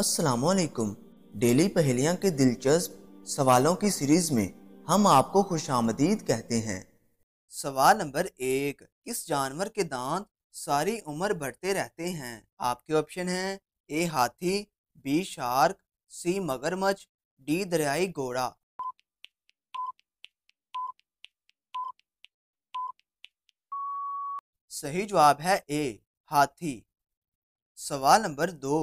असलकुम डेली पहेलियाँ के दिलचस्प सवालों की सीरीज में हम आपको खुश आमदीद कहते हैं सवाल नंबर एक किस जानवर के दांत सारी उम्र बढ़ते रहते हैं आपके ऑप्शन हैं ए हाथी बी शार्क सी मगरमच्छ डी दरियाई घोड़ा सही जवाब है ए हाथी सवाल नंबर दो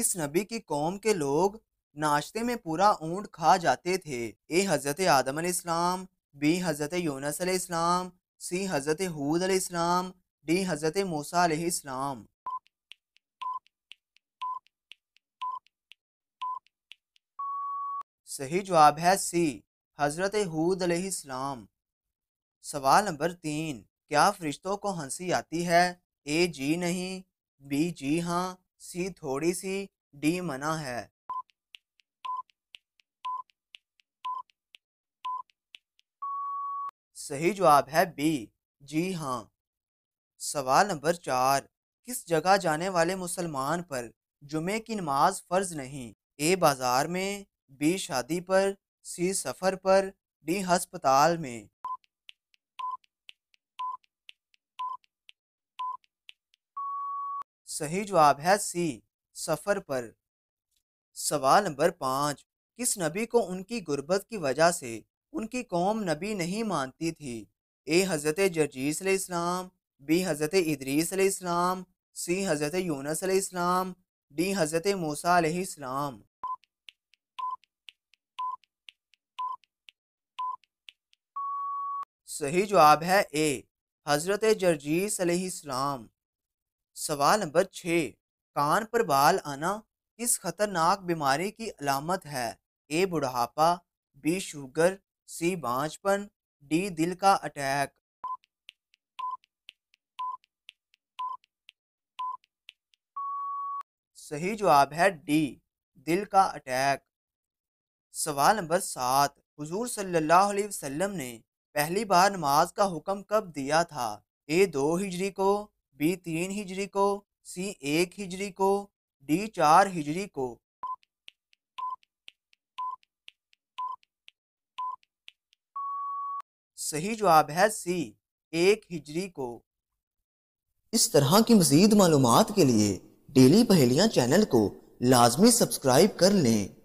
इस नबी की कौम के लोग नाश्ते में पूरा ऊँट खा जाते थे ए हज़रत आदम इस्लाम बी हज़रत यूनस इस्लाम सी हज़रत हूद इस्लाम डी हज़रत मूसा इस्लाम सही जवाब है सी हज़रत हूद इस्लाम सवाल नंबर तीन क्या फरिश्तों को हंसी आती है ए जी नहीं बी जी हाँ सी थोड़ी सी डी मना है सही जवाब है बी जी हाँ सवाल नंबर चार किस जगह जाने वाले मुसलमान पर जुमे की नमाज फ़र्ज नहीं ए बाज़ार में बी शादी पर सी सफ़र पर डी हस्पताल में सही जवाब है सी सफ़र पर सवाल नंबर पाँच किस नबी को उनकी गुर्बत की वजह से उनकी कौम नबी नहीं मानती थी ए हज़रत जर्जीस इस्लाम बी हज़रत इदरीस इस्लाम सी हज़रत यूनस इस्लाम डी हज़रत मूसा इस्लाम सही जवाब है ए हज़रत जर्जीस इस्लाम सवाल नंबर छः कान पर बाल आना किस खतरनाक बीमारी की अलामत है ए बुढ़ापा बी शुगर सी बाँझपन डी दिल का अटैक सही जवाब है डी दिल का अटैक सवाल नंबर सात हजूर सल्लल्लाहु अलैहि वसल्लम ने पहली बार नमाज का हुक्म कब दिया था ए दो हिजरी को बी तीन हिजरी को सी एक हिजरी को डी चार हिजरी को सही जवाब है सी एक हिजरी को इस तरह की मजीद मालूम के लिए डेली पहेलियां चैनल को लाजमी सब्सक्राइब कर लें